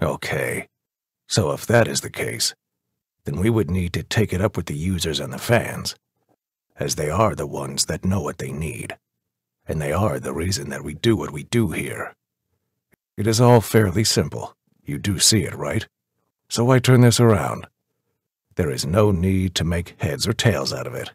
Okay. So if that is the case, then we would need to take it up with the users and the fans, as they are the ones that know what they need, and they are the reason that we do what we do here. It is all fairly simple. You do see it, right? So I turn this around. There is no need to make heads or tails out of it.